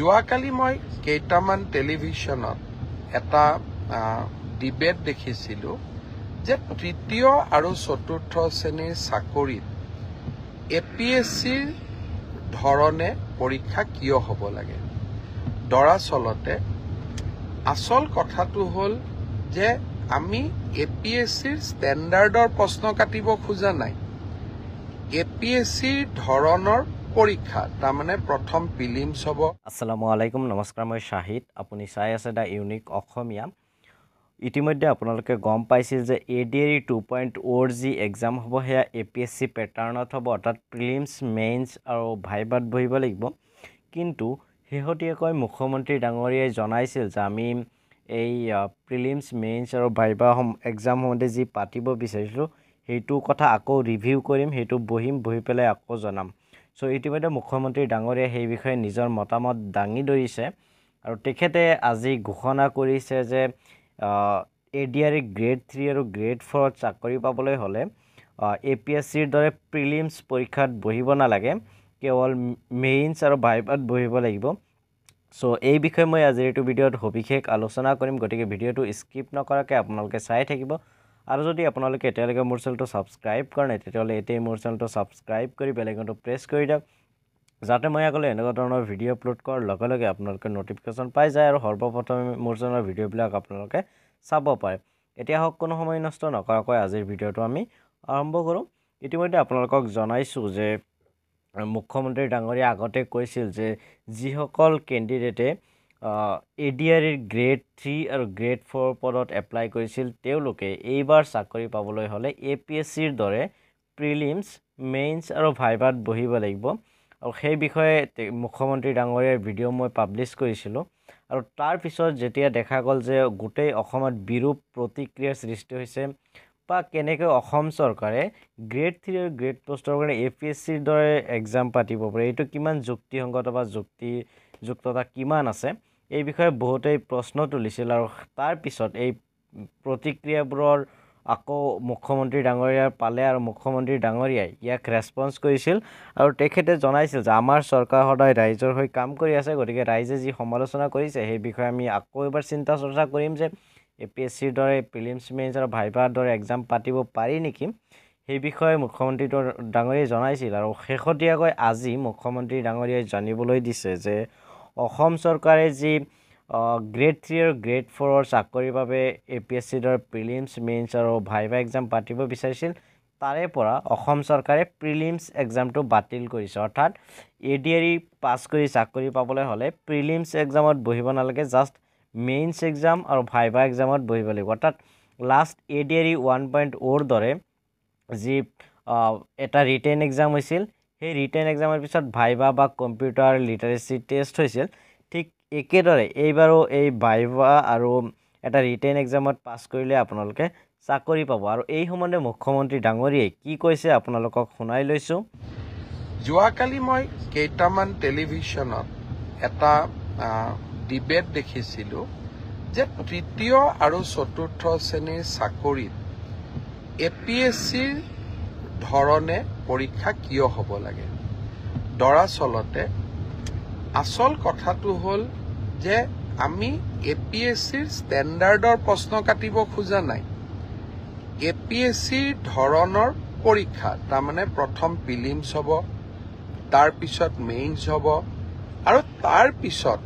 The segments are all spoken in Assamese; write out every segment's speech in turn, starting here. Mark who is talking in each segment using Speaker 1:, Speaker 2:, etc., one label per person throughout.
Speaker 1: যোৱাকালি মই কেইটামান টেলিভিশ্যনত এটা ডিবেট দেখিছিলো যে তৃতীয় আৰু চতুৰ্থ শ্ৰেণীৰ চাকৰিত এ পি এছ চিৰ ধৰণে পৰীক্ষা কিয় হ'ব লাগে দৰাচলতে আচল কথাটো হ'ল যে আমি এ পি এছ চিৰ ষ্টেণ্ডাৰ্ডৰ প্ৰশ্ন কাটিব খোজা নাই এ পি এছ চিৰ ধৰণৰ পৰীক্ষা তাৰমানে প্ৰথম
Speaker 2: প্ৰিলিমছ হ'ব আছালামু আলাইকুম নমস্কাৰ মই শ্বাহিদ আপুনি চাই আছে দ্য ইউনিক অসমীয়া ইতিমধ্যে আপোনালোকে গম পাইছিল যে A D R two point O যি এক্সাম হ'ব সেয়া এ পি এছ চি পেটাৰ্ণত হ'ব অৰ্থাৎ প্ৰিলিমছ মেইনছ আৰু ভাইবাত বহিব লাগিব কিন্তু শেহতীয়াকৈ মুখ্যমন্ত্ৰী ডাঙৰীয়াই জনাইছিল যে আমি এই প্ৰিলিমছ মেইনছ আৰু ভাইবা এক্সাম সময়তে যি পাতিব বিচাৰিছিলোঁ সেইটো কথা আকৌ ৰিভিউ কৰিম সেইটো বহিম বহি পেলাই আকৌ জনাম চ' ইতিমধ্যে মুখ্যমন্ত্ৰী ডাঙৰীয়াই সেই বিষয়ে নিজৰ মতামত দাঙি ধৰিছে আৰু তেখেতে আজি ঘোষণা কৰিছে যে A D R grade three আৰু গ্ৰেড ফ'ৰত চাকৰি পাবলৈ হ'লে এ পি এছ চিৰ দৰে প্ৰিলিমছ পৰীক্ষাত বহিব নালাগে কেৱল মেইনছ আৰু ভাইভাত বহিব লাগিব চ' এই বিষয়ে মই আজিৰ এইটো ভিডিঅ'ত সবিশেষ আলোচনা কৰিম গতিকে ভিডিঅ'টো স্কিপ নকৰাকৈ আপোনালোকে চাই থাকিব আৰু যদি আপোনালোকে এতিয়ালৈকে মোৰ চেনেলটো ছাবস্ক্ৰাইব কৰা নাই তেতিয়াহ'লে এতিয়াই মোৰ চেনেলটো ছাবস্ক্ৰাইব কৰি বেলেগটো প্ৰেছ কৰি দিয়ক যাতে মই আগলৈ এনেকুৱা ধৰণৰ ভিডিঅ' আপলোড কৰাৰ লগে লগে আপোনালোকে ন'টিফিকেশ্যন পাই যায় আৰু সৰ্বপ্ৰথমে মোৰ চেনেলৰ ভিডিঅ'বিলাক আপোনালোকে চাব পাৰে এতিয়া হওক কোনো সময় নষ্ট নকৰাকৈ আজিৰ ভিডিঅ'টো আমি আৰম্ভ কৰোঁ ইতিমধ্যে আপোনালোকক জনাইছোঁ যে মুখ্যমন্ত্ৰী ডাঙৰীয়া আগতে কৈছিল যে যিসকল কেণ্ডিডেটে এ ডি আৰিৰ গ্ৰেড থ্ৰী আৰু গ্ৰেড ফ'ৰ পদত এপ্লাই কৰিছিল তেওঁলোকে এইবাৰ চাকৰি পাবলৈ হ'লে এ পি এছ চিৰ দৰে প্ৰিলিমছ মেইনছ আৰু ভাইভাত বহিব লাগিব আৰু সেই বিষয়ে মুখ্যমন্ত্ৰী ডাঙৰীয়াৰ ভিডিঅ' মই পাব্লিছ কৰিছিলোঁ আৰু তাৰপিছত যেতিয়া দেখা গ'ল যে গোটেই অসমত বিৰূপ প্ৰতিক্ৰিয়াৰ সৃষ্টি হৈছে বা কেনেকৈ অসম চৰকাৰে গ্ৰেড থ্ৰী আৰু গ্ৰেড পষ্টৰ কাৰণে এ পি এছ চিৰ দৰে এক্সাম পাতিব পাৰে এইটো কিমান যুক্তিসংগত বা যুক্তিযুক্ততা কিমান আছে এই বিষয়ে বহুতেই প্ৰশ্ন তুলিছিল আৰু তাৰপিছত এই প্ৰতিক্ৰিয়াবোৰৰ আকৌ মুখ্যমন্ত্ৰী ডাঙৰীয়াৰ পালে আৰু মুখ্যমন্ত্ৰী ডাঙৰীয়াই ইয়াক ৰেছপন্স কৰিছিল আৰু তেখেতে জনাইছিল যে আমাৰ চৰকাৰ সদায় ৰাইজৰ হৈ কাম কৰি আছে গতিকে ৰাইজে যি সমালোচনা কৰিছে সেই বিষয়ে আমি আকৌ এবাৰ চিন্তা চৰ্চা কৰিম যে এ পি এছ চিৰ দৰে প্ৰিলিমছ মেইনছ আৰু ভাইভাৰ দৰে এক্সাম পাতিব পাৰি নেকি সেই বিষয়ে মুখ্যমন্ত্ৰী ডাঙৰীয়াই জনাইছিল আৰু শেহতীয়াকৈ আজি মুখ্যমন্ত্ৰী ডাঙৰীয়াই জানিবলৈ দিছে যে অসম চৰকাৰে যি গ্ৰেড থ্ৰী আৰু গ্ৰেড ফ'ৰৰ চাকৰিৰ বাবে এ পি এছ চিডৰ প্ৰিলিমছ মেইনছ আৰু ভাইভা এক্সাম পাতিব বিচাৰিছিল তাৰে পৰা অসম চৰকাৰে প্ৰিলিমছ এক্সামটো বাতিল কৰিছে অৰ্থাৎ এ ডি এৰি পাছ কৰি চাকৰি পাবলৈ হ'লে প্ৰিলিমছ এক্সামত বহিব নালাগে জাষ্ট মেইনছ এক্সাম আৰু ভাইভা এক্সামত বহিব লাগিব অৰ্থাৎ লাষ্ট এ ডি এৰি ওৱান পইণ্ট অ'ৰ দৰে যি এটা ৰিটেন এক্সাম হৈছিল সেই ৰিটাৰ্ণ এক্সামৰ পিছত ভাইভা বা কম্পিউটাৰ লিটাৰেচি টেষ্ট হৈছিল ঠিক একেদৰে এইবাৰো এই ভাইভা আৰু এটা ৰিটাৰ্ণ এক্সামত পাছ কৰিলে আপোনালোকে চাকৰি পাব আৰু এই সম্বন্ধে মুখ্যমন্ত্ৰী ডাঙৰীয়াই কি কৈছে আপোনালোকক শুনাই লৈছোঁ
Speaker 1: যোৱাকালি মই কেইটামান টেলিভিশ্যনত এটা ডিবেট দেখিছিলোঁ যে তৃতীয় আৰু চতুৰ্থ শ্ৰেণীৰ চাকৰিত এ পি এছ চিৰ ধৰণে পৰীক্ষা কিয় হ'ব লাগে দৰাচলতে আচল কথাটো হ'ল যে আমি এ পি এছ চিৰ ষ্টেণ্ডাৰ্ডৰ প্ৰশ্ন কাটিব খোজা নাই এ পি এছ চিৰ ধৰণৰ পৰীক্ষা তাৰমানে প্ৰথম পিলিমছ হ'ব তাৰপিছত মেইনছ হ'ব আৰু তাৰপিছত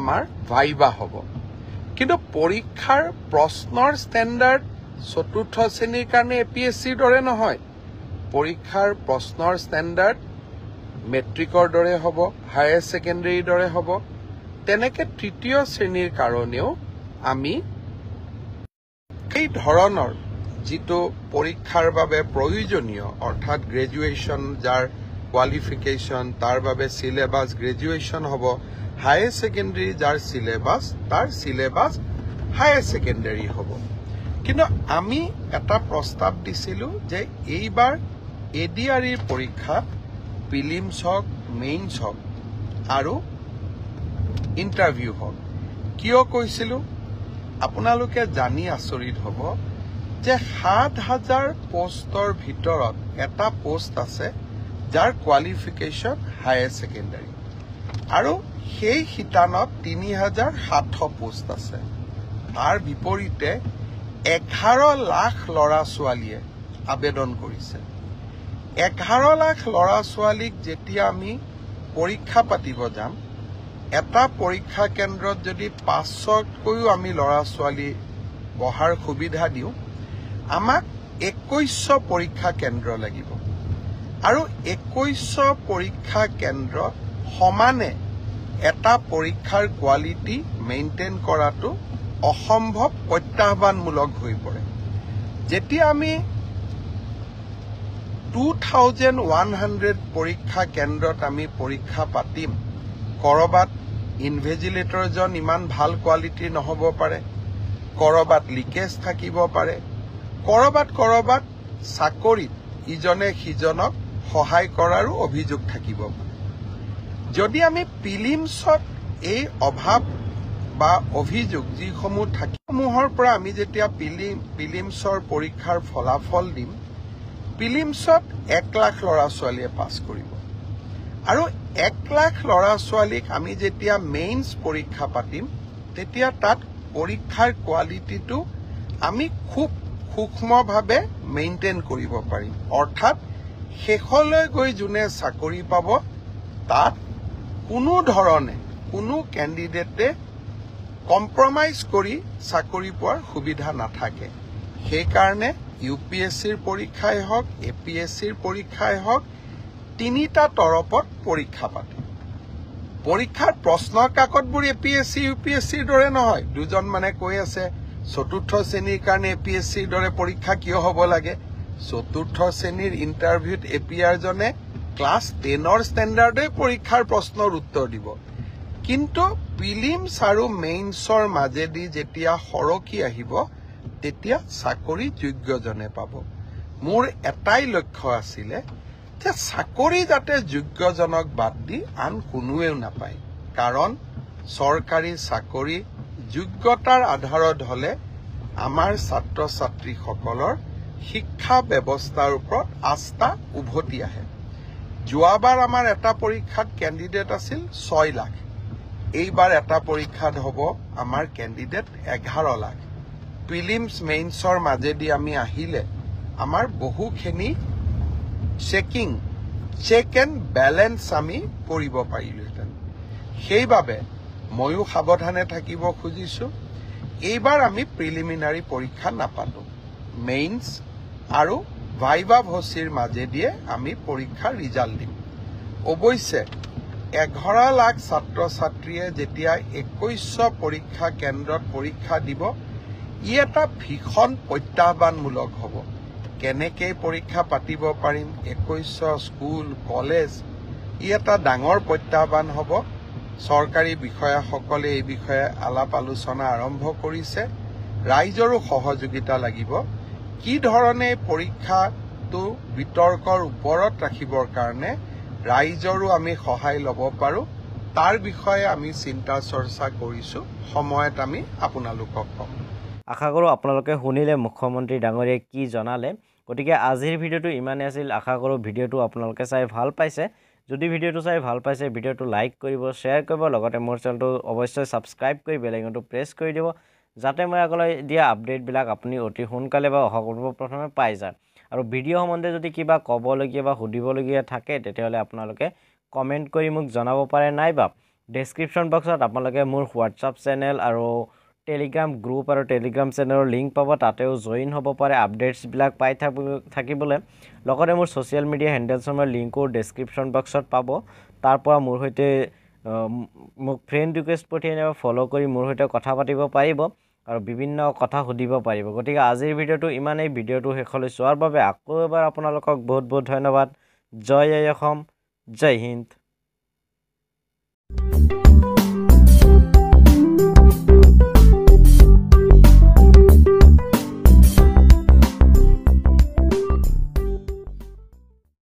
Speaker 1: আমাৰ ভাইবা হ'ব কিন্তু পৰীক্ষাৰ প্ৰশ্নৰ ষ্টেণ্ডাৰ্ড চতুৰ্থ শ্ৰেণীৰ কাৰণে এ পি এছ চিৰ দৰে নহয় পৰীক্ষাৰ প্ৰশ্নৰ ষ্টেণ্ডাৰ্ড মেট্ৰিকৰ দৰে হ'ব হায়াৰ ছেকেণ্ডেৰীৰ দৰে হ'ব তেনেকে তৃতীয় শ্ৰেণীৰ কাৰণেও আমি এই ধৰণৰ যিটো পৰীক্ষাৰ বাবে প্ৰয়োজনীয় অৰ্থাৎ গ্ৰেজুৱেশ্যন যাৰ কোৱালিফিকেশ্যন তাৰ বাবে চিলেবাছ গ্ৰেজুৱেশ্যন হ'ব হায়াৰ ছেকেণ্ডেৰী যাৰ চিলেবাছ তাৰ চিলেবাছ হায়াৰ ছেকেণ্ডেৰী হ'ব কিন্তু আমি এটা প্ৰস্তাৱ দিছিলোঁ যে এইবাৰ এ ডি আৰ ইৰ পৰীক্ষাত পিলিমছ হওক মেইনছ হওক আৰু ইণ্টাৰভিউ হওক কিয় কৈছিলোঁ আপোনালোকে জানি আচৰিত হ'ব যে সাত হাজাৰ পষ্টৰ ভিতৰত এটা পষ্ট আছে যাৰ কোৱালিফিকেশ্যন হায়াৰ ছেকেণ্ডাৰী আৰু সেই শিতানত তিনি হাজাৰ সাতশ পষ্ট আছে তাৰ বিপৰীতে এঘাৰ লাখ ল'ৰা ছোৱালীয়ে আবেদন কৰিছে এঘাৰ লাখ ল'ৰা ছোৱালীক যেতিয়া আমি পৰীক্ষা পাতিব যাম এটা পৰীক্ষা কেন্দ্ৰত যদি পাঁচশতকৈও আমি ল'ৰা ছোৱালী বহাৰ সুবিধা দিওঁ আমাক একৈশ পৰীক্ষা কেন্দ্ৰ লাগিব আৰু একৈশ পৰীক্ষা কেন্দ্ৰ সমানে এটা পৰীক্ষাৰ কোৱালিটি মেইনটেইন কৰাটো অসম্ভৱ প্ৰত্যাহ্বানমূলক হৈ পৰে যেতিয়া আমি টু থাউজেণ্ড ওৱান হাণ্ড্ৰেড পৰীক্ষা কেন্দ্ৰত আমি পৰীক্ষা পাতিম ক'ৰবাত ইনভেজিলেটৰজন ইমান ভাল কোৱালিটিৰ নহ'ব পাৰে ক'ৰবাত লিকেজ থাকিব পাৰে ক'ৰবাত ক'ৰবাত চাকৰিত ইজনে সিজনক সহায় কৰাৰো অভিযোগ থাকিব পাৰে যদি আমি প্ৰিলিমছত এই অভাৱ বা অভিযোগ যিসমূহ সমূহৰ পৰা আমি যেতিয়া পিলিমছৰ পৰীক্ষাৰ ফলাফল দিম পিলিমছত এক লাখ ল'ৰা ছোৱালীয়ে পাছ কৰিব আৰু এক লাখ ল'ৰা ছোৱালীক আমি যেতিয়া মেইনছ পৰীক্ষা পাতিম তেতিয়া তাত পৰীক্ষাৰ কোৱালিটিটো আমি খুব সূক্ষ্মভাৱে মেইনটেইন কৰিব পাৰিম অৰ্থাৎ শেষলৈ গৈ যোনে চাকৰি পাব তাত কোনো ধৰণে কোনো কেণ্ডিডেটে কম্প্ৰমাইজ কৰি চাকৰি পোৱাৰ সুবিধা নাথাকে সেইকাৰণে ইউ পি এছ চিৰ পৰীক্ষাই হওক এ পি এছ চিৰ পৰীক্ষাই হওক তিনিটা তৰপত পৰীক্ষা পাতে পৰীক্ষাৰ প্ৰশ্ন কাকতবোৰ A P S C U P S চিৰ দৰে নহয় দুজন মানে কৈ আছে চতুৰ্থ শ্ৰেণীৰ কাৰণে এ পি এছ চিৰ দৰে পৰীক্ষা কিয় হ'ব লাগে চতুৰ্থ শ্ৰেণীৰ ইণ্টাৰভিউত এ পি আৰজনে ক্লাছ টেনৰ ষ্টেণ্ডাৰ্ডে পৰীক্ষাৰ প্ৰশ্নৰ উত্তৰ দিব কিন্তু প্ৰিলিমছ আৰু মেইনছৰ মাজেদি যেতিয়া সৰকি আহিব তেতিয়া চাকৰি যোগ্যজনে পাব মোৰ এটাই লক্ষ্য আছিলে যে চাকৰি যাতে যোগ্যজনক বাদ দি আন কোনোৱেও নাপায় কাৰণ চৰকাৰী চাকৰি যোগ্যতাৰ আধাৰত হ'লে আমাৰ ছাত্ৰ ছাত্ৰীসকলৰ শিক্ষা ব্যৱস্থাৰ ওপৰত আস্থা উভতি আহে যোৱাবাৰ আমাৰ এটা পৰীক্ষাত কেণ্ডিডেট আছিল ছয় লাখ এইবাৰ এটা পৰীক্ষাত হ'ব আমাৰ কেণ্ডিডেট এঘাৰ লাখ প্ৰিলিমছ মেইনছৰ মাজেদি আমি আহিলে আমাৰ বহুখিনি চেকিং চেক এণ্ড বেলেঞ্চ আমি কৰিব পাৰিলোহেঁতেন সেইবাবে ময়ো সাৱধানে থাকিব খুজিছোঁ এইবাৰ আমি প্ৰিলিমিনাৰী পৰীক্ষা নাপালোঁ মেইনছ আৰু ভাইভা ভচিৰ মাজেদিয়ে আমি পৰীক্ষাৰ ৰিজাল্ট দিম অৱশ্যে এঘাৰ লাখ ছাত্ৰ ছাত্ৰীয়ে যেতিয়া একৈশ পৰীক্ষা কেন্দ্ৰত পৰীক্ষা দিব ই এটা ভীষণ প্ৰত্যাহ্বানমূলক হ'ব কেনেকৈ পৰীক্ষা পাতিব পাৰিম একৈশ স্কুল কলেজ ই এটা ডাঙৰ প্ৰত্যাহ্বান হ'ব চৰকাৰী বিষয়াসকলে এই বিষয়ে আলাপ আলোচনা আৰম্ভ কৰিছে ৰাইজৰো সহযোগিতা লাগিব কি ধৰণে পৰীক্ষাটো বিতৰ্কৰ ওপৰত ৰাখিবৰ কাৰণে ৰাইজৰো আমি সহায় ল'ব পাৰোঁ তাৰ বিষয়ে আমি চিন্তা চৰ্চা কৰিছোঁ সময়ত আমি আপোনালোকক ক'ম
Speaker 2: আশা কৰোঁ আপোনালোকে শুনিলে মুখ্যমন্ত্ৰী ডাঙৰীয়াই কি জনালে গতিকে আজিৰ ভিডিঅ'টো ইমানেই আছিল আশা কৰোঁ ভিডিঅ'টো আপোনালোকে চাই ভাল পাইছে যদি ভিডিঅ'টো চাই ভাল পাইছে ভিডিঅ'টো লাইক কৰিব শ্বেয়াৰ কৰিব লগতে মোৰ চেনেলটো অৱশ্যে ছাবস্ক্ৰাইব কৰি বেলেগটো প্ৰেছ কৰি দিব যাতে মই আগলৈ দিয়া আপডেটবিলাক আপুনি অতি সোনকালে বা অহা কৰিব প্ৰথমে পাই যায় আৰু ভিডিঅ' সম্বন্ধে যদি কিবা ক'বলগীয়া বা সুধিবলগীয়া থাকে তেতিয়াহ'লে আপোনালোকে কমেণ্ট কৰি মোক জনাব পাৰে নাইবা ডেছক্ৰিপশ্যন বক্সত আপোনালোকে মোৰ হোৱাটছআপ চেনেল আৰু টেলিগ্ৰাম গ্ৰুপ আৰু টেলিগ্ৰাম চেনেলৰ লিংক পাব তাতেও জইন হ'ব পাৰে আপডেটছবিলাক পাই থাকিব থাকিবলৈ লগতে মোৰ ছ'চিয়েল মিডিয়া হেণ্ডেলছৰ মই লিংকো ডেছক্ৰিপশ্যন বক্সত পাব তাৰপৰা মোৰ সৈতে মোক ফ্ৰেণ্ড ৰিকুৱেষ্ট পঠিয়াই ফ'ল' কৰি মোৰ সৈতে কথা পাতিব পাৰিব আৰু বিভিন্ন কথা সুধিব পাৰিব গতিকে আজিৰ ভিডিঅ'টো ইমানেই ভিডিঅ'টো শেষলৈ চোৱাৰ বাবে আকৌ এবাৰ আপোনালোকক বহুত বহুত ধন্যবাদ জয় অসম জয় হিন্দ